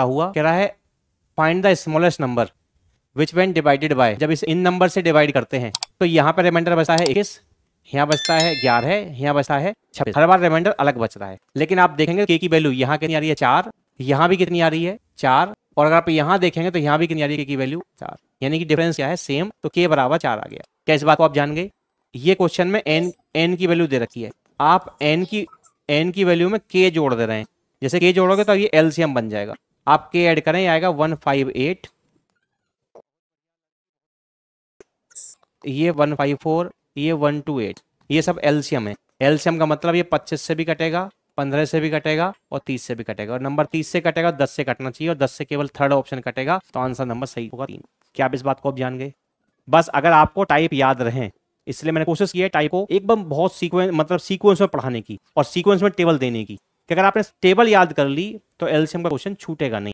करता हुआ कह रहा है find the smallest number which when divided by जब इस इन नंबर से डिवाइड करते हैं तो यहाँ पर रिमाइंडर बचता है इक्कीस यहाँ बचता है ग्यारह यहाँ बचता है छब्बीस हर बार रिमाइंडर अलग बच रहा है लेकिन आप देखेंगे के की वैल्यू यहाँ कितनी आ रही है चार यहाँ भी कितनी आ रही है चार और अगर आप यहाँ देखेंगे तो यहाँ भी कितनी आ रही है के की वैल्यू चार यानी कि डिफरेंस क्या है सेम तो के बराबर चार आ गया क्या इस बात को आप जान गए ये क्वेश्चन में एन एन की वैल्यू दे रखी है आप एन की एन की वैल्यू में के जोड़ दे रहे हैं जैसे के जोड़ोगे तो ये एलसीएम बन जाएगा आपके ऐड करें आएगा वन फाइव एट ये वन फाइव फोर ये वन टू एट ये सब एल्शियम है एल्शियम का मतलब ये पच्चीस से भी कटेगा पंद्रह से भी कटेगा और तीस से भी कटेगा और नंबर तीस से कटेगा दस से कटना चाहिए और दस से केवल थर्ड ऑप्शन कटेगा तो आंसर नंबर सही होगा तीन क्या आप इस बात को अब जान गए बस अगर आपको टाइप याद रहे इसलिए मैंने कोशिश की है टाइप को एकदम बहुत सीक्वेंस मतलब सीक्वेंस में पढ़ाने की और सीक्वेंस में टेबल देने की कि अगर आपने टेबल याद कर ली तो एल्शियम का क्वेश्चन छूटेगा नहीं